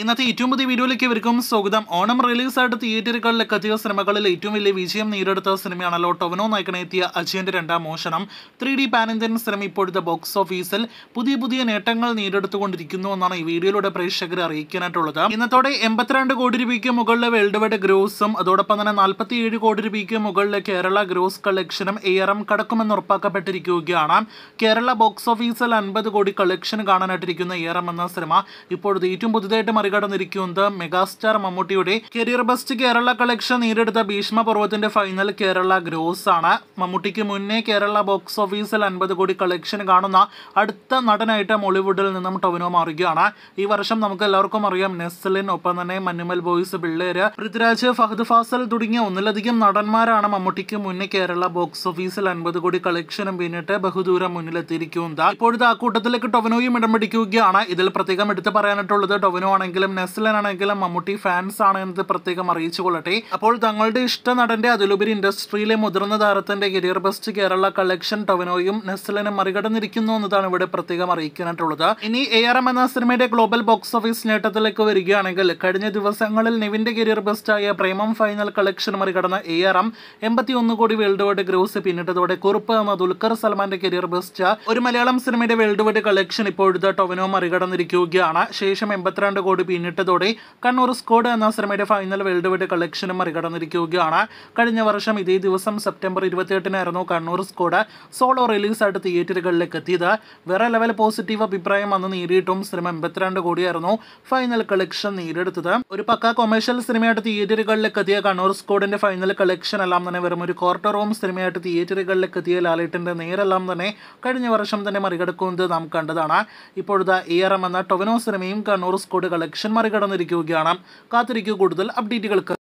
ഇന്നത്തെ ഏറ്റവും പുതിയ വീഡിയോയിലേക്ക് ഇവർക്കും സ്വാഗതം ഓണം റിലീസായിട്ട് തിയേറ്ററുകളിലേക്ക് എത്തിയ സിനിമകളിൽ ഏറ്റവും വലിയ വിജയം നേടിയെടുത്ത സിനിമയാണല്ലോ ടൊവനോ നായകനെത്തിയ അജയന്റെ രണ്ടാം മോഷണം ത്രീ ഡി പാനിന്ത്യൻ സിനിമ ഇപ്പോഴത്തെ ബോക്സ് ഓഫീസിൽ പുതിയ പുതിയ നേട്ടങ്ങൾ നേടിയെടുത്തുകൊണ്ടിരിക്കുന്നു എന്നാണ് ഈ വീഡിയോയിലൂടെ പ്രേക്ഷകരെ അറിയിക്കാനായിട്ടുള്ളത് ഇന്നത്തോടെ എൺപത്തിരണ്ട് കോടി രൂപയ്ക്ക് മുകളിലെ വേൾഡ് വൈഡ് ഗ്രോസും അതോടൊപ്പം തന്നെ നാൽപ്പത്തിയേഴ് കോടി രൂപയ്ക്ക് മുകളിലെ കേരള ഗ്രോസ് കളക്ഷനും എ ആർ എം കടക്കുമെന്ന് ഉറപ്പാക്കപ്പെട്ടിരിക്കുകയാണ് കേരള ബോക്സ് ഓഫീസിൽ അൻപത് കോടി കളക്ഷൻ കാണാനായിട്ടിരിക്കുന്ന എ ആർ എം എന്ന സിനിമ ഇപ്പോഴത്തെ ഏറ്റവും പുതുതായിട്ട് മറികടന്നിരിക്കുന്നത് മെഗാസ്റ്റാർ മമ്മൂട്ടിയുടെ career best Kerala collection Bheeshma പർവ്വത്തിന്റെ ഫൈനൽ കേരള ഗ്രോസ് ആണ് മമ്മൂട്ടിക്ക് മുന്നേ കേരള ബോക്സ് ഓഫീസിൽ അൻപത് കോടി കളക്ഷൻ കാണുന്ന അടുത്ത നടനായിട്ട് മോളിവുഡിൽ നിന്നും ടൊവിനോ മാറുകയാണ് ഈ വർഷം നമുക്ക് എല്ലാവർക്കും അറിയാം നെസ്ലിൻ ഒപ്പം തന്നെ മന്നുമൽ ബോയ്സ് പിള്ളേര് പൃഥ്വിരാജ് ഫഹദ് ഫാസൽ തുടങ്ങിയ ഒന്നിലധികം നടന്മാരാണ് മമ്മൂട്ടിക്ക് മുന്നേ കേരള ബോക്സ് ഓഫീസിൽ അൻപത് കോടി കളക്ഷനും പിന്നിട്ട് ബഹുദൂരം മുന്നിലെത്തിയിരിക്കുന്നത് ഇപ്പോഴത്തെ ആ കൂട്ടത്തിലേക്ക് ടൊവിനോയും ഇടം പിടിക്കുകയാണ് ഇതിൽ പ്രത്യേകം എടുത്തു പറയാനായിട്ടുള്ളത് ടൊവിനോ ആണെങ്കിൽ ആണെങ്കിലും ആണെങ്കിലും മമ്മൂട്ടി ഫാൻസ് ആണ് എന്നത് പ്രത്യേകം അറിയിച്ചുകൊള്ളട്ടെ അപ്പോൾ തങ്ങളുടെ ഇഷ്ട നടന്റെ അതിലുപരി ഇൻഡസ്ട്രിയിലെ മുതിർന്ന താരത്തിന്റെ കരിയർ ബെസ്റ്റ് കേരള കളക്ഷൻ ടൊവിനോയും നെസ്ലനെ മറികടന്നിരിക്കുന്നു എന്നതാണ് ഇവിടെ പ്രത്യേകം അറിയിക്കാനായിട്ടുള്ളത് ഇനി എ ആർ എം എന്ന സിനിമയുടെ ഗ്ലോബൽ ബോക്സ് ഓഫീസ് നേട്ടത്തിലേക്ക് വരികയാണെങ്കിൽ കഴിഞ്ഞ ദിവസങ്ങളിൽ നിവിന്റെ കരിയർ ബെസ്റ്റ് ആയ പ്രേമം ഫൈനൽ കളക്ഷൻ മറികടന്ന എ ആർ എം എൺപത്തി ഒന്ന് കോടി വേൾഡ് വൈഡ് ഗ്രോസ് പിന്നിട്ടതോടെ കുറുപ്പ് എന്ന ദുൽഖർ സൽമാന്റെ കരിയർ ബെസ്റ്റ് ഒരു മലയാളം സിനിമയുടെ വേൾഡ് വൈഡ് കളക്ഷൻ ഇപ്പോഴത്തെ ടൊവിനോ മറികടന്നിരിക്കുകയാണ് ശേഷം എൺപത്തിരണ്ട് കോടി ഗോളോട് പിന്നിട്ടതോടെ കണ്ണൂർ സ്കോഡ് എന്ന സിനിമയുടെ ഫൈനൽ വേൾഡ് വൈഡ് കളക്ഷനും മറികടന്നിരിക്കുകയാണ് കഴിഞ്ഞ വർഷം ഇതേ ദിവസം സെപ്റ്റംബർ ഇരുപത്തിയെട്ടിനായിരുന്നു കണ്ണൂർ സ്കോഡ് സോളോ റിലീസായിട്ട് തിയേറ്ററുകളിലേക്ക് എത്തിയത് വേറെ ലെവൽ പോസിറ്റീവ് അഭിപ്രായം അന്ന് നേടിയിട്ടും സിനിമ എൺപത്തിരണ്ട് കോടിയായിരുന്നു ഫൈനൽ കളക്ഷൻ നേടിയെടുത്തത് ഒരു പക്ക കൊമേഴ്ഷ്യൽ സിനിമയായിട്ട് തിയേറ്ററുകളിലേക്ക് എത്തിയ കണ്ണൂർ സ്കോഡിന്റെ ഫൈനൽ കളക്ഷൻ എല്ലാം തന്നെ വെറും ഒരു ക്വാർട്ടർ റൂം സിനിമയായിട്ട് തിയേറ്ററുകളിലേക്ക് എത്തിയ ലാലേട്ടിന്റെ നേരെല്ലാം തന്നെ കഴിഞ്ഞ വർഷം തന്നെ മറികടക്കുന്നത് നാം കണ്ടതാണ് ഇപ്പോഴത്തെ എ ആർ എം എന്ന ടൊവിനോ സിനിമയും കണ്ണൂർ സ്കോഡ് കളക്ഷൻ സെലക്ഷൻ മറികടന്നിരിക്കുകയാണ് കാത്തിരിക്കൂ കൂടുതൽ അപ്ഡേറ്റുകൾക്ക്